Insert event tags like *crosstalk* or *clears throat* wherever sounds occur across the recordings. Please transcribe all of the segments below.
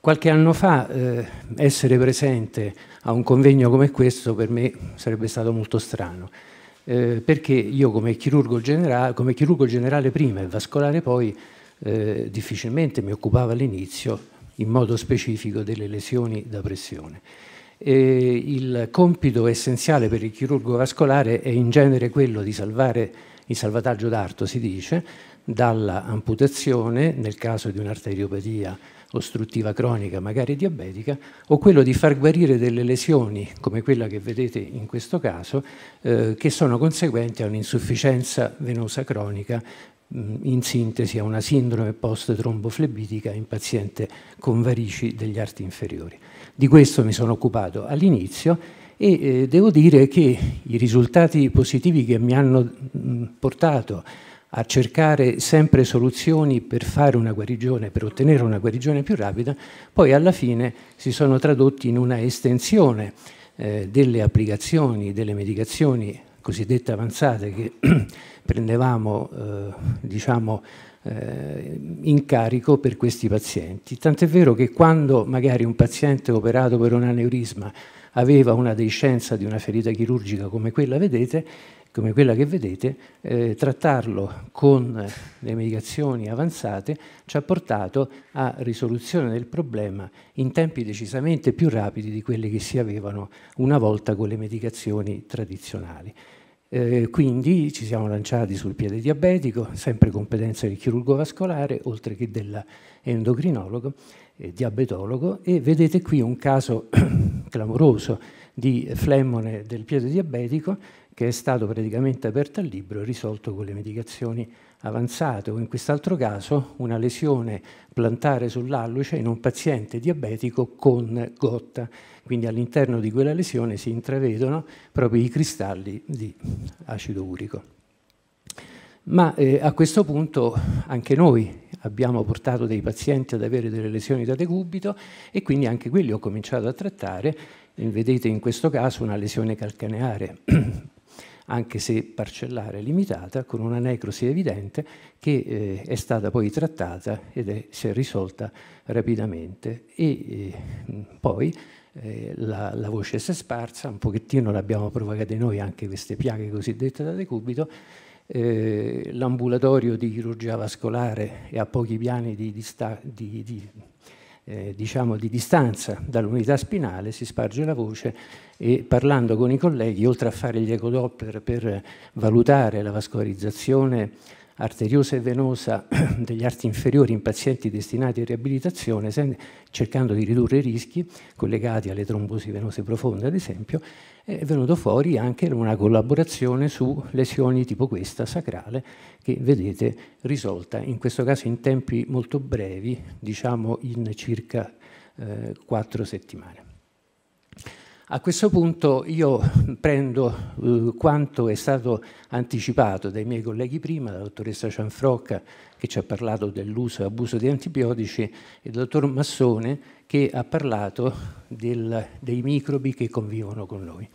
Qualche anno fa eh, essere presente a un convegno come questo per me sarebbe stato molto strano, eh, perché io come chirurgo, generale, come chirurgo generale prima e vascolare poi eh, difficilmente mi occupavo all'inizio in modo specifico delle lesioni da pressione. E il compito essenziale per il chirurgo vascolare è in genere quello di salvare il salvataggio d'arto, si dice, dalla amputazione nel caso di un'arteriopatia ostruttiva cronica, magari diabetica, o quello di far guarire delle lesioni, come quella che vedete in questo caso, eh, che sono conseguenti a un'insufficienza venosa cronica Mm, in sintesi a una sindrome post-tromboflebitica in paziente con varici degli arti inferiori. Di questo mi sono occupato all'inizio e eh, devo dire che i risultati positivi che mi hanno mh, mm, portato a cercare sempre soluzioni per fare una guarigione, per ottenere una guarigione più rapida, poi alla fine si sono tradotti in una estensione eh, delle applicazioni, delle medicazioni cosiddette avanzate che *clears throat* prendevamo eh, diciamo, eh, in carico per questi pazienti. Tant'è vero che quando magari un paziente operato per un aneurisma aveva una deiscenza di una ferita chirurgica come quella vedete, come quella che vedete, eh, trattarlo con le medicazioni avanzate ci ha portato a risoluzione del problema in tempi decisamente più rapidi di quelli che si avevano una volta con le medicazioni tradizionali. Eh, quindi ci siamo lanciati sul piede diabetico, sempre competenza del chirurgo vascolare, oltre che dell'endocrinologo e diabetologo, e vedete qui un caso *clears throat* clamoroso di flemmone del piede diabetico che è stato praticamente aperto al libro e risolto con le medicazioni avanzate o in quest'altro caso una lesione plantare sull'alluce in un paziente diabetico con gotta. Quindi all'interno di quella lesione si intravedono proprio i cristalli di acido urico. Ma eh, a questo punto anche noi abbiamo portato dei pazienti ad avere delle lesioni da decubito e quindi anche quelli ho cominciato a trattare. Vedete in questo caso una lesione calcaneare anche se parcellare limitata, con una necrosi evidente che eh, è stata poi trattata ed è, si è risolta rapidamente. E eh, poi eh, la, la, voce si è sparsa, un pochettino l'abbiamo provocata noi anche queste piaghe cosiddette da decubito, eh, l'ambulatorio di chirurgia vascolare è a pochi piani di, di, di, di eh, diciamo di distanza dall'unità spinale si sparge la voce e parlando con i colleghi, oltre a fare gli ecodoppler per valutare la vascolarizzazione arteriosa e venosa *clears throat* degli arti inferiori in pazienti destinati a riabilitazione, cercando di ridurre i rischi collegati alle trombosi venose profonde, ad esempio, è venuto fuori anche una collaborazione su lesioni tipo questa, sacrale, che vedete risolta in questo caso in tempi molto brevi, diciamo in circa eh, quattro settimane. A questo punto io prendo eh, quanto è stato anticipato dai miei colleghi prima, la dottoressa Cianfrocca che ci ha parlato dell'uso e abuso di antibiotici e il dottor Massone che ha parlato del, dei microbi che convivono con noi.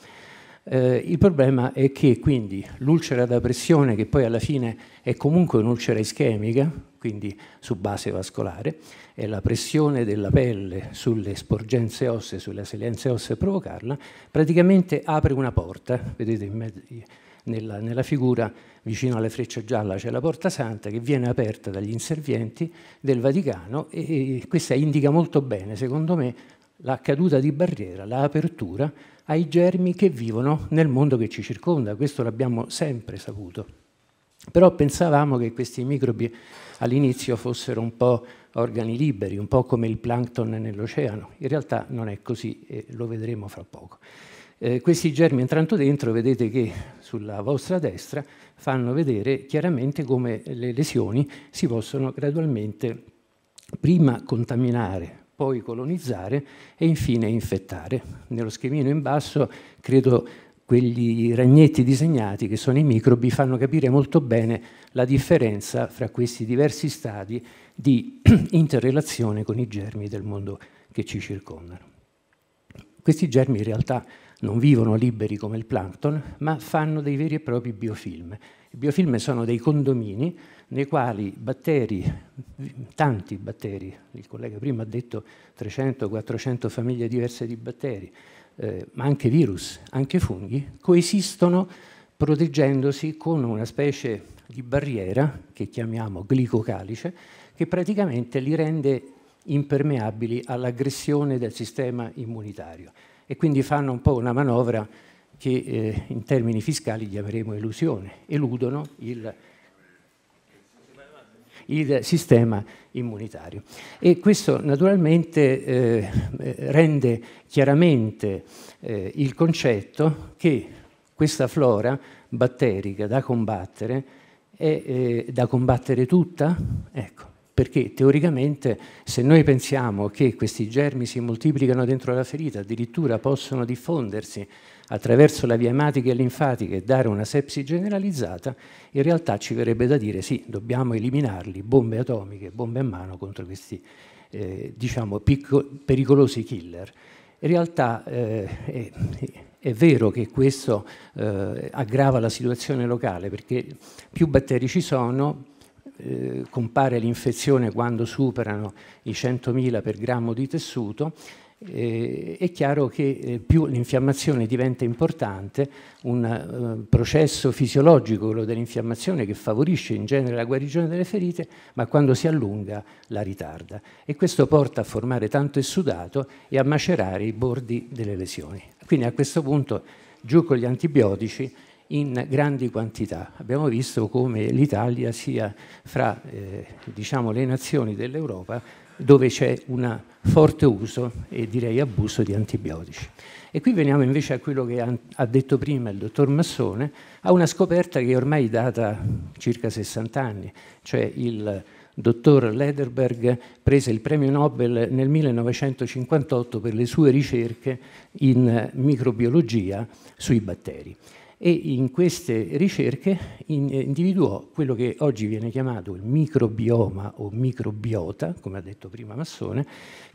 Eh, il problema è che quindi l'ulcera da pressione, che poi alla fine è comunque un'ulcera ischemica, quindi su base vascolare, è la pressione della pelle sulle sporgenze ossee, sulle salienze ossee a provocarla, praticamente apre una porta, vedete in mezzo, nella, nella, figura vicino alla freccia gialla c'è la porta santa che viene aperta dagli inservienti del Vaticano e, e questa indica molto bene, secondo me, la caduta di barriera, l'apertura ai germi che vivono nel mondo che ci circonda, questo l'abbiamo sempre saputo. Però pensavamo che questi microbi all'inizio fossero un po' organi liberi, un po' come il plankton nell'oceano. In realtà non è così e lo vedremo fra poco. Eh, questi germi entrando dentro vedete che sulla vostra destra fanno vedere chiaramente come le lesioni si possono gradualmente prima contaminare poi colonizzare e infine infettare. Nello schemino in basso credo quegli ragnetti disegnati che sono i microbi fanno capire molto bene la differenza fra questi diversi stadi di *clears throat* interrelazione con i germi del mondo che ci circondano. Questi germi in realtà non vivono liberi come il plankton, ma fanno dei veri e propri biofilm, i biofilm sono dei condomini nei quali batteri, tanti batteri, il collega prima ha detto 300-400 famiglie diverse di batteri, eh, ma anche virus, anche funghi, coesistono proteggendosi con una specie di barriera che chiamiamo glicocalice, che praticamente li rende impermeabili all'aggressione del sistema immunitario e quindi fanno un po' una manovra che eh, in termini fiscali chiameremo elusione, eludono il, il sistema immunitario. E questo naturalmente eh, rende chiaramente eh, il concetto che questa flora batterica da combattere è eh, da combattere tutta? Ecco, perché teoricamente se noi pensiamo che questi germi si moltiplicano dentro la ferita, addirittura possono diffondersi attraverso la via ematica e linfatica e dare una sepsi generalizzata, in realtà ci verrebbe da dire sì, dobbiamo eliminarli, bombe atomiche, bombe a mano contro questi eh, diciamo, picco, pericolosi killer. In realtà eh, è, è, vero che questo eh, aggrava la situazione locale perché più batteri ci sono, eh, compare l'infezione quando superano i 100.000 per grammo di tessuto, eh, è chiaro che eh, più l'infiammazione diventa importante, un eh, processo fisiologico, quello dell'infiammazione, che favorisce in genere la guarigione delle ferite, ma quando si allunga la ritarda. E questo porta a formare tanto essudato e a macerare i bordi delle lesioni. Quindi a questo punto giù con gli antibiotici in grandi quantità. Abbiamo visto come l'Italia sia fra eh, diciamo, le nazioni dell'Europa dove c'è un forte uso e direi abuso di antibiotici. E qui veniamo invece a quello che ha detto prima il dottor Massone, a una scoperta che è ormai data circa 60 anni, cioè il dottor Lederberg prese il premio Nobel nel 1958 per le sue ricerche in microbiologia sui batteri e in queste ricerche eh, individuò quello che oggi viene chiamato il microbioma o microbiota, come ha detto prima Massone,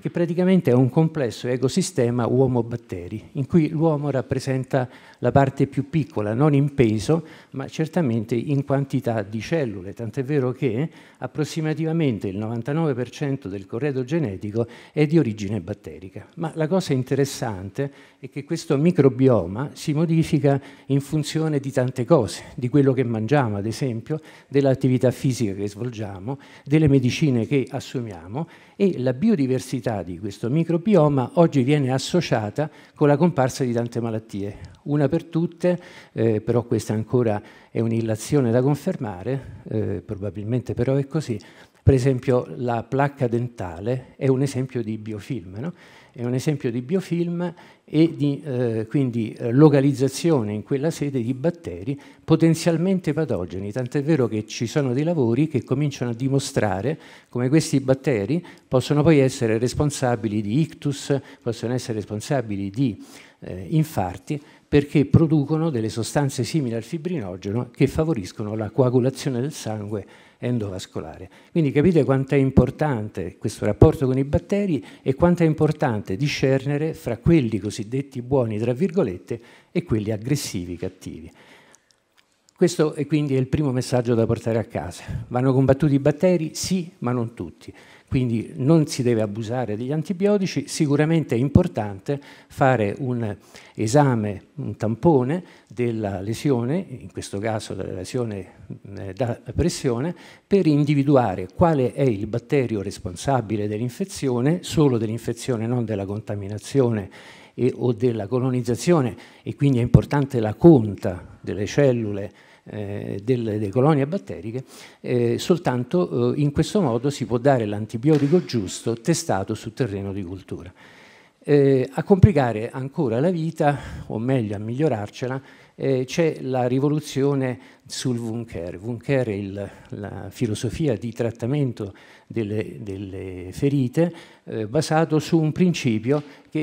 che praticamente è un complesso ecosistema uomo-batteri, in cui l'uomo rappresenta la parte più piccola, non in peso, ma certamente in quantità di cellule, tant'è vero che approssimativamente il 99% del corredo genetico è di origine batterica. Ma la cosa interessante è che questo microbioma si modifica in funzione funzione di tante cose, di quello che mangiamo ad esempio, dell'attività fisica che svolgiamo, delle medicine che assumiamo e la biodiversità di questo microbioma oggi viene associata con la comparsa di tante malattie, una per tutte, eh, però questa ancora è un'illazione da confermare, eh, probabilmente però è così, per esempio la placca dentale è un esempio di biofilm, no? è un esempio di biofilm e di eh, quindi, eh, localizzazione in quella sede di batteri potenzialmente patogeni, tant'è vero che ci sono dei lavori che cominciano a dimostrare come questi batteri possono poi essere responsabili di ictus, possono essere responsabili di eh, infarti perché producono delle sostanze simili al fibrinogeno che favoriscono la coagulazione del sangue endovascolare. Quindi capite quanto è importante questo rapporto con i batteri e quanto è importante discernere fra quelli cosiddetti buoni, tra virgolette, e quelli aggressivi, cattivi. Questo è quindi il primo messaggio da portare a casa. Vanno combattuti i batteri? Sì, ma non tutti. Quindi non si deve abusare degli antibiotici, sicuramente è importante fare un esame, un tampone della lesione, in questo caso della lesione eh, da pressione, per individuare quale è il batterio responsabile dell'infezione, solo dell'infezione, non della contaminazione e, o della colonizzazione e quindi è importante la conta delle cellule eh, delle, delle, colonie batteriche, eh, soltanto eh, in questo modo si può dare l'antibiotico giusto testato sul terreno di cultura. Eh, a complicare ancora la vita, o meglio a migliorarcela, eh, c'è la rivoluzione sul Wunker. Wunker è il, la filosofia di trattamento delle, delle ferite eh, basato su un principio che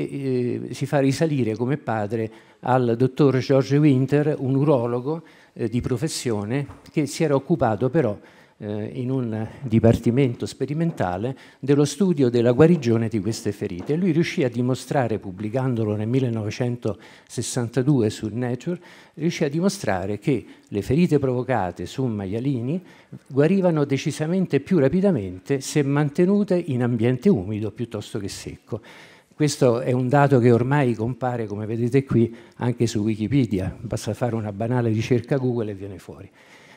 eh, si fa risalire come padre al dottor George Winter, un urologo eh, di professione che si era occupato però eh, in un dipartimento sperimentale dello studio della guarigione di queste ferite. Lui riuscì a dimostrare, pubblicandolo nel 1962 su Nature, riuscì a dimostrare che le ferite provocate su maialini guarivano decisamente più rapidamente se mantenute in ambiente umido piuttosto che secco. Questo è un dato che ormai compare, come vedete qui, anche su Wikipedia. Basta fare una banale ricerca Google e viene fuori.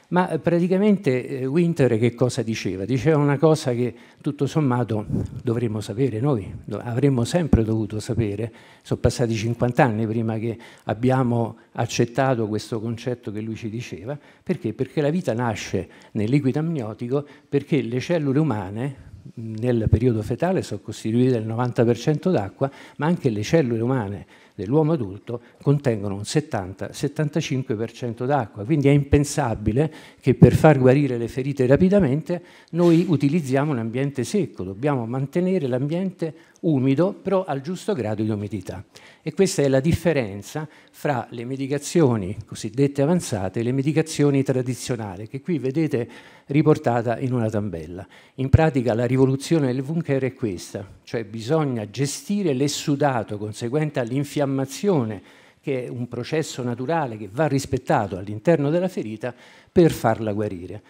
Ma eh, praticamente eh, Winter che cosa diceva? Diceva una cosa che tutto sommato dovremmo sapere noi, avremmo sempre dovuto sapere, sono passati 50 anni prima che abbiamo accettato questo concetto che lui ci diceva, perché? Perché la vita nasce nel liquido amniotico, perché le cellule umane, nel periodo fetale sono costituite del 90% d'acqua, ma anche le cellule umane dell'uomo adulto contengono un 70-75% d'acqua, quindi è impensabile che per far guarire le ferite rapidamente noi utilizziamo un ambiente secco, dobbiamo mantenere l'ambiente umido, però al giusto grado di umidità. E questa è la differenza fra le medicazioni cosiddette avanzate e le medicazioni tradizionali, che qui vedete riportata in una tabella. In pratica la rivoluzione del bunker è questa, cioè bisogna gestire l'essudato conseguente all'infiammazione, che è un processo naturale che va rispettato all'interno della ferita, per farla guarire.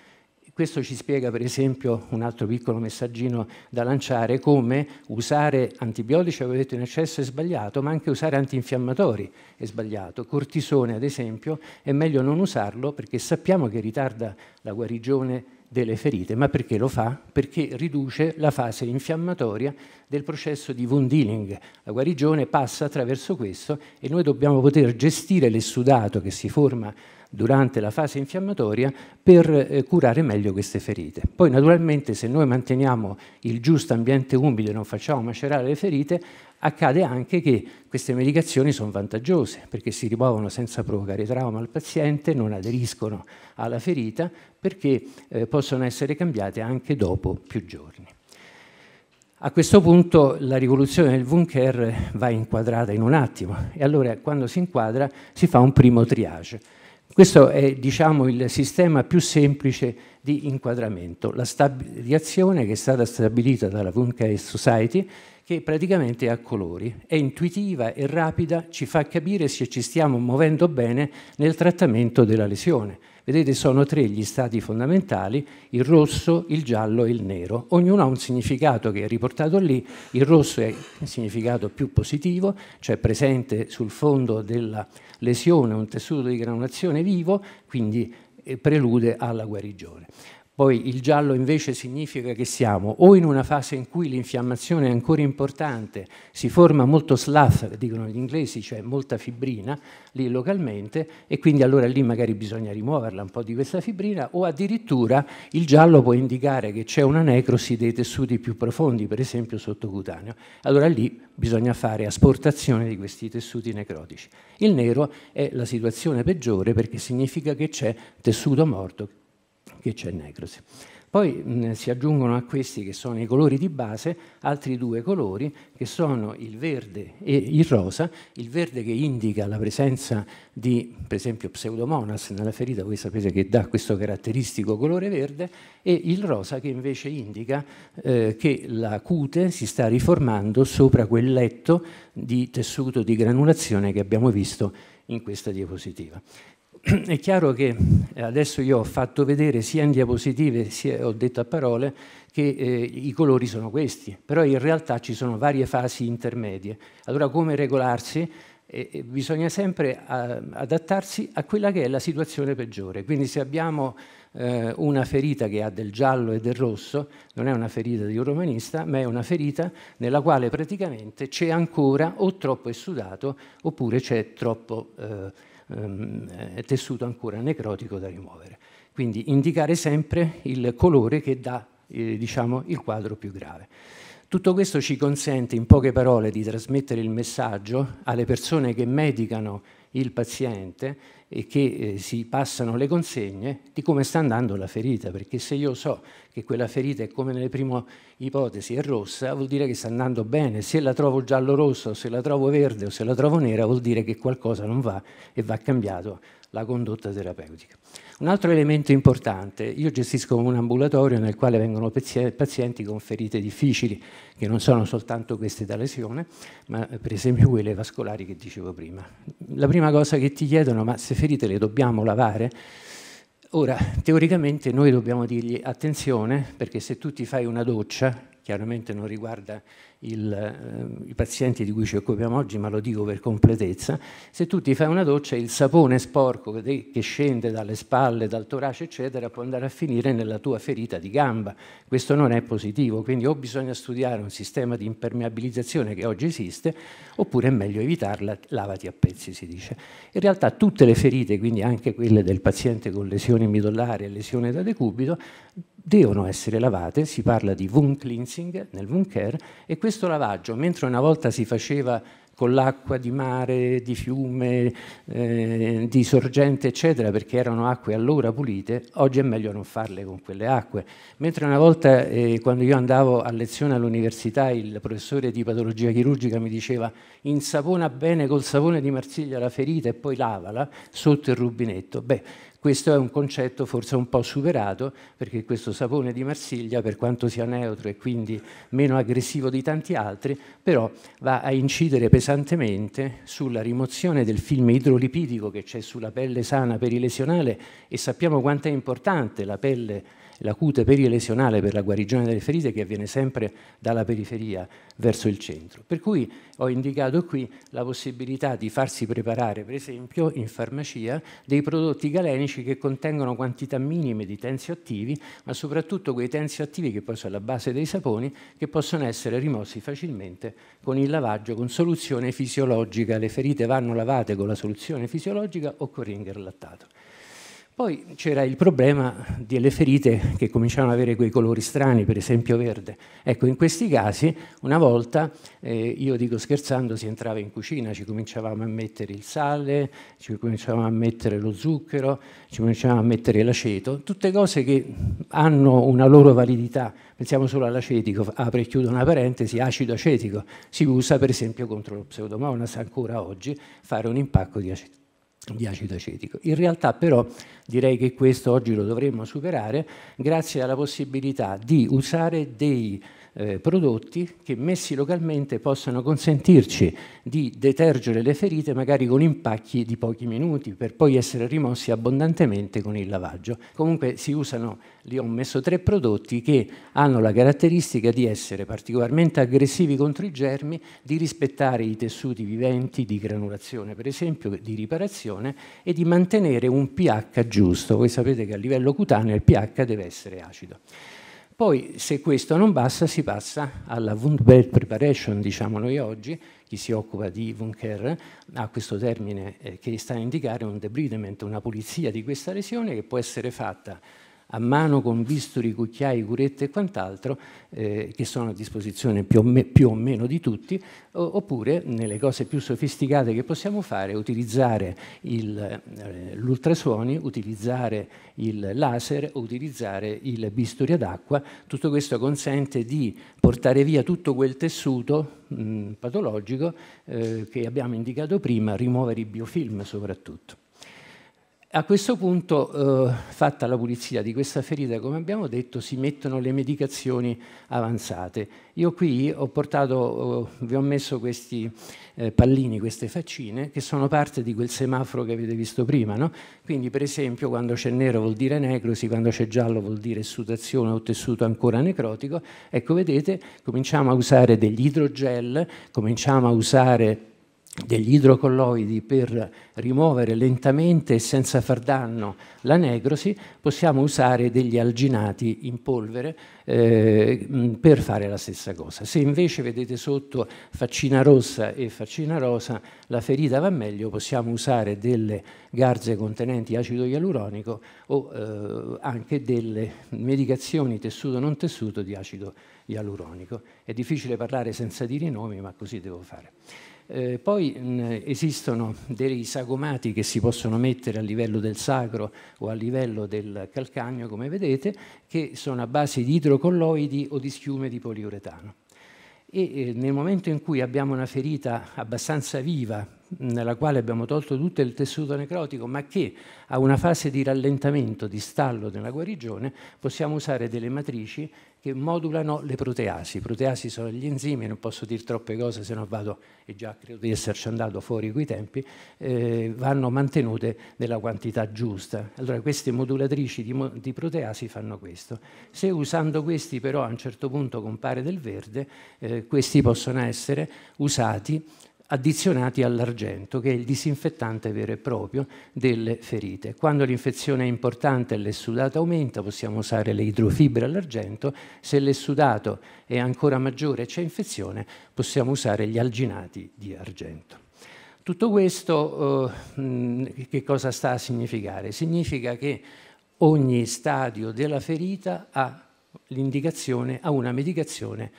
Questo ci spiega per esempio un altro piccolo messaggino da lanciare come usare antibiotici, avevo detto in eccesso, è sbagliato, ma anche usare antinfiammatori è sbagliato. Cortisone ad esempio è meglio non usarlo perché sappiamo che ritarda la guarigione delle ferite, ma perché lo fa? Perché riduce la fase infiammatoria del processo di wound healing. La guarigione passa attraverso questo e noi dobbiamo poter gestire l'essudato che si forma durante la fase infiammatoria per eh, curare meglio queste ferite. Poi naturalmente se noi manteniamo il giusto ambiente umido e non facciamo macerare le ferite, accade anche che queste medicazioni sono vantaggiose perché si rimuovono senza provocare trauma al paziente, non aderiscono alla ferita perché eh, possono essere cambiate anche dopo più giorni. A questo punto la rivoluzione del Wunker va inquadrata in un attimo e allora quando si inquadra si fa un primo triage questo è diciamo, il sistema più semplice di inquadramento, la azione che è stata stabilita dalla Wunke Society che praticamente ha colori, è intuitiva e rapida, ci fa capire se ci stiamo muovendo bene nel trattamento della lesione. Vedete, sono tre gli stati fondamentali, il rosso, il giallo e il nero. Ognuno ha un significato che è riportato lì, il rosso è il significato più positivo, cioè presente sul fondo della lesione un tessuto di granulazione vivo, quindi prelude alla guarigione. Poi il giallo invece significa che siamo o in una fase in cui l'infiammazione è ancora importante, si forma molto slough, dicono gli inglesi, cioè molta fibrina lì localmente e quindi allora lì magari bisogna rimuoverla un po' di questa fibrina o addirittura il giallo può indicare che c'è una necrosi dei tessuti più profondi, per esempio sottocutaneo. Allora lì bisogna fare asportazione di questi tessuti necrotici. Il nero è la situazione peggiore perché significa che c'è tessuto morto e c'è necrosi. Poi mh, si aggiungono a questi che sono i colori di base altri due colori che sono il verde e il rosa, il verde che indica la presenza di per esempio pseudomonas nella ferita, voi sapete che dà questo caratteristico colore verde e il rosa che invece indica eh, che la cute si sta riformando sopra quel letto di tessuto di granulazione che abbiamo visto in questa diapositiva è chiaro che eh, adesso io ho fatto vedere sia in diapositive, sia ho detto a parole, che eh, i colori sono questi, però in realtà ci sono varie fasi intermedie. Allora come regolarsi? Eh, eh bisogna sempre a, eh, adattarsi a quella che è la situazione peggiore. Quindi se abbiamo eh, una ferita che ha del giallo e del rosso, non è una ferita di un romanista, ma è una ferita nella quale praticamente c'è ancora o troppo essudato oppure c'è troppo ehm, tessuto ancora necrotico da rimuovere. Quindi indicare sempre il colore che dà eh, diciamo, il quadro più grave. Tutto questo ci consente in poche parole di trasmettere il messaggio alle persone che medicano il paziente e che eh, si passano le consegne di come sta andando la ferita, perché se io so che quella ferita è come nelle prime ipotesi è rossa, vuol dire che sta andando bene, se la trovo giallo-rossa o se la trovo verde o se la trovo nera vuol dire che qualcosa non va e va cambiato la condotta terapeutica. Un altro elemento importante, io gestisco un ambulatorio nel quale vengono pazienti con ferite difficili, che non sono soltanto queste da lesione, ma per esempio quelle vascolari che dicevo prima. La prima cosa che ti chiedono, ma se ferite le dobbiamo lavare? Ora, teoricamente noi dobbiamo dirgli attenzione, perché se tu ti fai una doccia chiaramente non riguarda il, eh, i pazienti di cui ci occupiamo oggi, ma lo dico per completezza, se tu ti fai una doccia il sapone sporco che, che scende dalle spalle, dal torace, eccetera, può andare a finire nella tua ferita di gamba. Questo non è positivo, quindi o bisogna studiare un sistema di impermeabilizzazione che oggi esiste, oppure è meglio evitarla, lavati a pezzi si dice. In realtà tutte le ferite, quindi anche quelle del paziente con lesioni midollari e lesione da decubito, devono essere lavate, si parla di Wund cleansing nel Wund care e questo lavaggio, mentre una volta si faceva con l'acqua di mare, di fiume, eh, di sorgente, eccetera, perché erano acque allora pulite, oggi è meglio non farle con quelle acque. Mentre una volta, eh, quando io andavo a lezione all'università, il professore di patologia chirurgica mi diceva insapona bene col sapone di Marsiglia la ferita e poi lavala sotto il rubinetto. Beh, questo è un concetto forse un po' superato perché questo sapone di Marsiglia, per quanto sia neutro e quindi meno aggressivo di tanti altri, però va a incidere pesantemente sulla rimozione del film idrolipidico che c'è sulla pelle sana per il lesionale e sappiamo quanto è importante la pelle la cute perilesionale per la guarigione delle ferite che avviene sempre dalla periferia verso il centro. Per cui ho indicato qui la possibilità di farsi preparare, per esempio, in farmacia dei prodotti galenici che contengono quantità minime di tensioattivi, ma soprattutto quei tensioattivi che poi sono alla base dei saponi, che possono essere rimossi facilmente con il lavaggio con soluzione fisiologica. Le ferite vanno lavate con la soluzione fisiologica o con ringer lattato. Poi c'era il problema delle ferite che cominciavano ad avere quei colori strani, per esempio verde. Ecco, in questi casi, una volta, eh, io dico scherzando, si entrava in cucina, ci cominciavamo a mettere il sale, ci cominciavamo a mettere lo zucchero, ci cominciavamo a mettere l'aceto, tutte cose che hanno una loro validità. Pensiamo solo all'acetico, apre e chiudo una parentesi, acido acetico. Si usa per esempio contro lo pseudomonas ancora oggi fare un impacco di aceto di acido acetico. In realtà però direi che questo oggi lo dovremmo superare grazie alla possibilità di usare dei eh, prodotti che messi localmente possono consentirci di detergere le ferite magari con impacchi di pochi minuti per poi essere rimossi abbondantemente con il lavaggio. Comunque si usano, lì ho messo tre prodotti che hanno la caratteristica di essere particolarmente aggressivi contro i germi, di rispettare i tessuti viventi di granulazione per esempio, di riparazione e di mantenere un pH giusto. Voi sapete che a livello cutaneo il pH deve essere acido. Poi, se questo non basta, si passa alla Wundbelt Preparation, diciamo noi oggi, chi si occupa di Wundcare ha questo termine eh, che sta a indicare un debridement, una pulizia di questa lesione che può essere fatta a mano con bisturi, cucchiai, curette e quant'altro, eh, che sono a disposizione più o, me, più o meno di tutti, o, oppure nelle cose più sofisticate che possiamo fare, utilizzare eh, l'ultrasuoni, eh, utilizzare il laser, utilizzare il bisturi ad acqua. Tutto questo consente di portare via tutto quel tessuto mh, mm, patologico eh, che abbiamo indicato prima, rimuovere i biofilm soprattutto. A questo punto, eh, fatta la pulizia di questa ferita, come abbiamo detto, si mettono le medicazioni avanzate. Io qui ho portato, eh, vi ho messo questi eh, pallini, queste faccine, che sono parte di quel semaforo che avete visto prima. No? Quindi, per esempio, quando c'è nero vuol dire necrosi, quando c'è giallo vuol dire sudazione o tessuto ancora necrotico. Ecco, vedete, cominciamo a usare degli idrogel, cominciamo a usare degli idrocolloidi per rimuovere lentamente e senza far danno la negrosi, possiamo usare degli alginati in polvere eh, mm, per fare la stessa cosa. Se invece vedete sotto faccina rossa e faccina rosa, la ferita va meglio, possiamo usare delle garze contenenti acido ialuronico o eh, anche delle medicazioni tessuto non tessuto di acido ialuronico. È difficile parlare senza dire i nomi, ma così devo fare. Eh, poi mh, mm, esistono dei sagomati che si possono mettere a livello del sacro o a livello del calcagno, come vedete, che sono a base di idrocolloidi o di schiume di poliuretano. E eh, nel momento in cui abbiamo una ferita abbastanza viva nella quale abbiamo tolto tutto il tessuto necrotico, ma che ha una fase di rallentamento, di stallo nella guarigione, possiamo usare delle matrici che modulano le proteasi. I proteasi sono gli enzimi, non posso dire troppe cose, se no vado, e già credo di esserci andato fuori quei tempi, eh, vanno mantenute nella quantità giusta. Allora queste modulatrici di, di, proteasi fanno questo. Se usando questi però a un certo punto compare del verde, eh, questi possono essere usati addizionati all'argento, che è il disinfettante vero e proprio delle ferite. Quando l'infezione è importante e l'essudato aumenta, possiamo usare le idrofibre all'argento, se l'essudato è ancora maggiore e c'è infezione, possiamo usare gli alginati di argento. Tutto questo eh, che cosa sta a significare? Significa che ogni stadio della ferita ha l'indicazione a una medicazione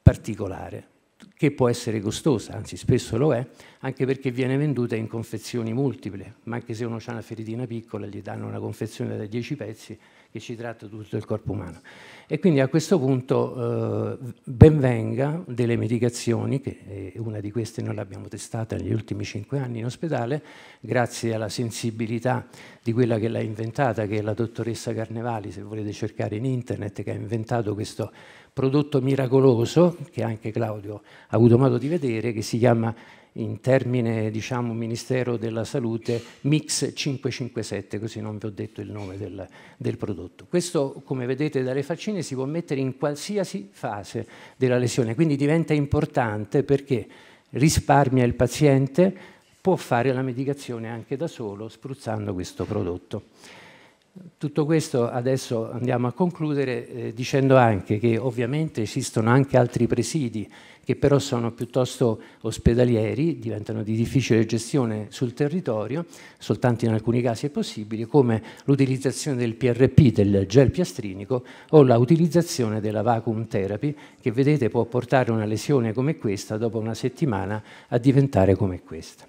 particolare che può essere costosa, anzi spesso lo è, anche perché viene venduta in confezioni multiple, ma anche se uno ha una feritina piccola gli danno una confezione da 10 pezzi che ci tratta tutto il corpo umano. E quindi a questo punto eh, benvenga delle medicazioni, che eh, una di queste noi l'abbiamo testata negli ultimi cinque anni in ospedale, grazie alla sensibilità di quella che l'ha inventata, che è la dottoressa Carnevali, se volete cercare in internet, che ha inventato questo prodotto miracoloso, che anche Claudio ha avuto modo di vedere, che si chiama in termine diciamo Ministero della Salute Mix 557, così non vi ho detto il nome del, del, prodotto. Questo, come vedete dalle faccine, si può mettere in qualsiasi fase della lesione, quindi diventa importante perché risparmia il paziente, può fare la medicazione anche da solo spruzzando questo prodotto. Tutto questo adesso andiamo a concludere eh, dicendo anche che ovviamente esistono anche altri presidi che però sono piuttosto ospedalieri, diventano di difficile gestione sul territorio, soltanto in alcuni casi è possibile, come l'utilizzazione del PRP, del gel piastrinico o l'utilizzazione della vacuum therapy che vedete può portare una lesione come questa dopo una settimana a diventare come questa.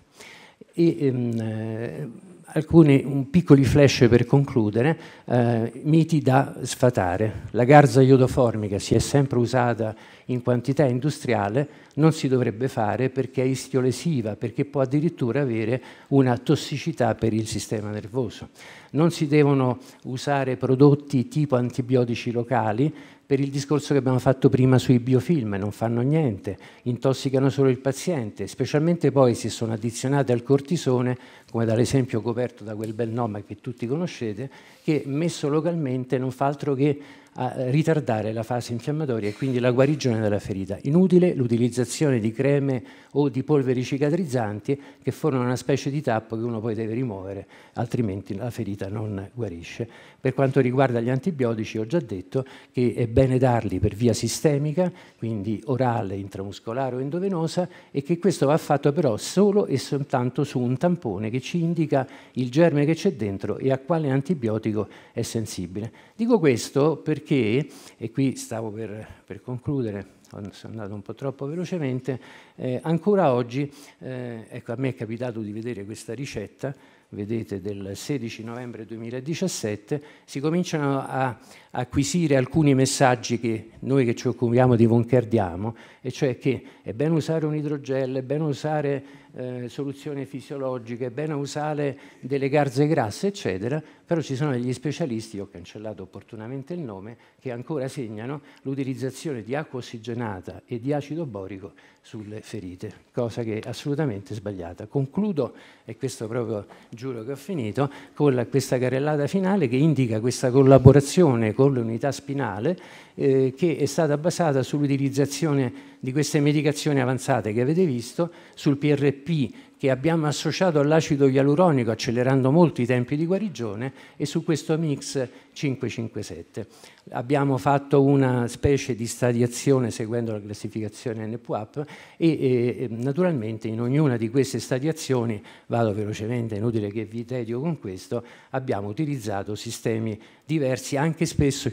E, ehm, alcuni piccoli flash per concludere, eh, miti da sfatare. La garza iodoformica si è sempre usata in quantità industriale, non si dovrebbe fare perché è istiolesiva, perché può addirittura avere una tossicità per il sistema nervoso. Non si devono usare prodotti tipo antibiotici locali per il discorso che abbiamo fatto prima sui biofilm, non fanno niente, intossicano solo il paziente, specialmente poi se sono addizionate al cortisone come esempio coperto da quel bel nome che tutti conoscete, che messo localmente non fa altro che a ritardare la fase infiammatoria e quindi la guarigione della ferita. Inutile l'utilizzazione di creme o di polveri cicatrizzanti che formano una specie di tappo che uno poi deve rimuovere, altrimenti la ferita non guarisce. Per quanto riguarda gli antibiotici ho già detto che è bene darli per via sistemica, quindi orale, intramuscolare o endovenosa e che questo va fatto però solo e soltanto su un tampone che ci indica il germe che c'è dentro e a quale antibiotico è sensibile. Dico questo perché perché, e qui stavo per, per concludere, sono andato un po' troppo velocemente, eh, ancora oggi, eh, ecco, a me è capitato di vedere questa ricetta, vedete, del 16 novembre 2017, si cominciano a acquisire alcuni messaggi che noi che ci occupiamo di Voncardiamo, e cioè che è bene usare un idrogel, è bene usare eh, soluzioni fisiologiche, benausale delle garze grasse, eccetera, però ci sono degli specialisti, ho cancellato opportunamente il nome, che ancora segnano l'utilizzazione di acqua ossigenata e di acido borico sulle ferite, cosa che è assolutamente sbagliata. Concludo, e questo proprio giuro che ho finito, con questa carellata finale che indica questa collaborazione con l'unità spinale eh, che è stata basata sull'utilizzazione di queste medicazioni avanzate che avete visto, sul PRP GLP che abbiamo associato all'acido ialuronico accelerando molto i tempi di guarigione e su questo mix 557. Abbiamo fatto una specie di stadiazione seguendo la classificazione NPUAP e, e naturalmente in ognuna di queste stadiazioni, vado velocemente, è inutile che vi tedio con questo, abbiamo utilizzato sistemi diversi anche spesso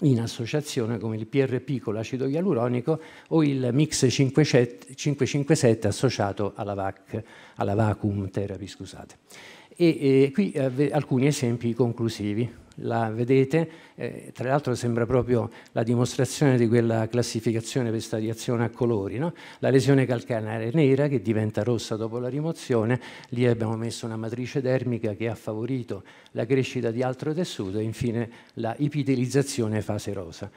in associazione come il PRP con l'acido ialuronico o il Mix 557 associato alla, VAC, alla vacuum therapy. Scusate. E, e eh, qui eh, alcuni esempi conclusivi la vedete, eh, tra l'altro sembra proprio la dimostrazione di quella classificazione per stadiazione a colori, no? la lesione calcanare nera che diventa rossa dopo la rimozione, lì abbiamo messo una matrice dermica che ha favorito la crescita di altro tessuto e infine la ipidilizzazione fase rosa.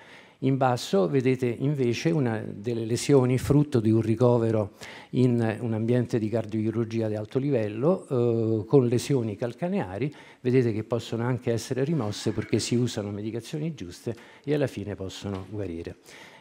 In basso vedete invece una delle lesioni frutto di un ricovero in un ambiente di cardiochirurgia di alto livello eh, con lesioni calcaneari, vedete che possono anche essere rimosse perché si usano medicazioni giuste e alla fine possono guarire.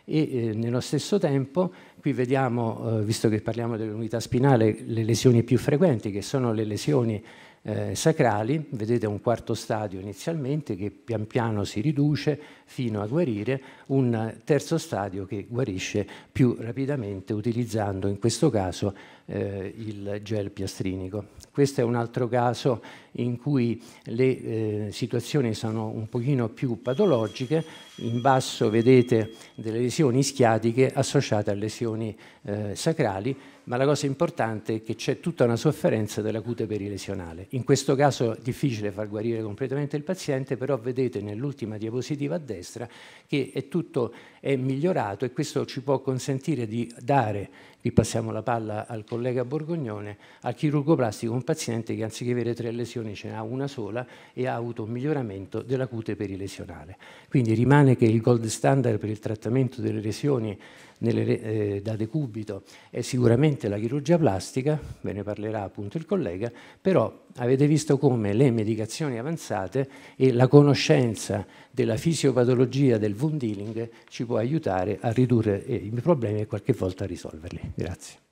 E eh, nello stesso tempo qui vediamo, eh, visto che parliamo dell'unità spinale, le lesioni più frequenti che sono le lesioni eh, sacrali, vedete un quarto stadio inizialmente che pian piano si riduce fino a guarire, un terzo stadio che guarisce più rapidamente utilizzando in questo caso eh, il gel piastrinico. Questo è un altro caso in cui le eh, situazioni sono un pochino più patologiche, in basso vedete delle lesioni ischiatiche associate a lesioni eh, sacrali, ma la cosa importante è che c'è tutta una sofferenza della cute perilesionale. In questo caso è difficile far guarire completamente il paziente, però vedete nell'ultima diapositiva a destra che è tutto è migliorato e questo ci può consentire di dare qui passiamo la palla al collega Borgognone, al chirurgo plastico un paziente che anziché avere tre lesioni ce n'ha una sola e ha avuto un miglioramento della cute perilesionale. Quindi rimane che il gold standard per il trattamento delle lesioni nelle, eh, da decubito è sicuramente la chirurgia plastica, ve ne parlerà appunto il collega, però avete visto come le medicazioni avanzate e la conoscenza della fisiopatologia del wound healing ci può aiutare a ridurre eh, i problemi e qualche volta a risolverli. Grazie.